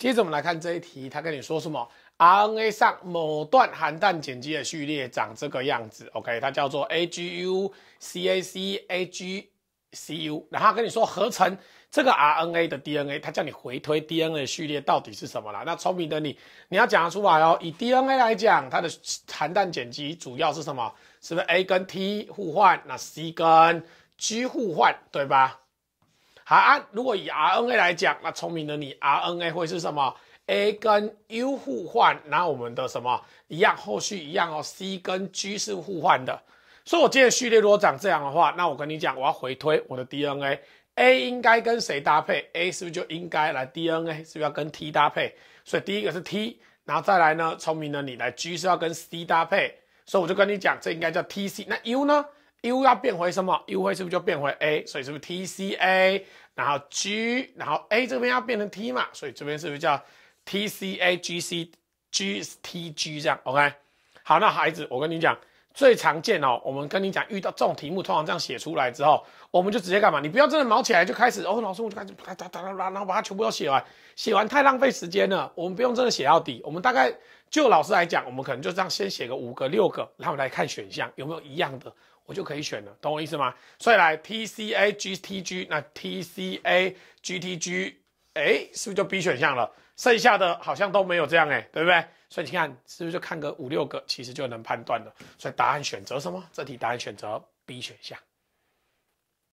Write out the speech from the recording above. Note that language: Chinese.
接着我们来看这一题，他跟你说什么？RNA 上某段含氮碱基的序列长这个样子，OK，它叫做 AGUCACAGCU。然后跟你说合成这个 RNA 的 DNA，它叫你回推 DNA 序列到底是什么啦？那聪明的你，你要讲得出来哦。以 DNA 来讲，它的含氮碱基主要是什么？是不是 A 跟 T 互换？那 C 跟 G 互换，对吧？好啊，如果以 RNA 来讲，那聪明的你，RNA 会是什么？A 跟 U 互换，然后我们的什么一样，后续一样哦。C 跟 G 是互换的，所以我今天序列如果长这样的话，那我跟你讲，我要回推我的 DNA，A 应该跟谁搭配？A 是不是就应该来 DNA 是不是要跟 T 搭配？所以第一个是 T，然后再来呢，聪明的你来 G 是要跟 C 搭配，所以我就跟你讲，这应该叫 T C。那 U 呢？U 要变回什么？U 会是不是就变回 A？所以是不是 TCA，然后 G，然后 A 这边要变成 T 嘛？所以这边是不是叫 TCAGCGTG 这样？OK，好，那孩子，我跟你讲。最常见哦，我们跟你讲，遇到这种题目，通常这样写出来之后，我们就直接干嘛？你不要真的毛起来就开始哦，老师我就开始哒哒哒哒，然后把它全部都写完，写完太浪费时间了。我们不用真的写到底，我们大概就老师来讲，我们可能就这样先写个五个六个，然后来看选项有没有一样的，我就可以选了，懂我意思吗？所以来 T C A G T G，那 T C A G T G。哎，是不是就 B 选项了？剩下的好像都没有这样哎，对不对？所以你看，是不是就看个五六个，其实就能判断了。所以答案选择什么？这题答案选择 B 选项。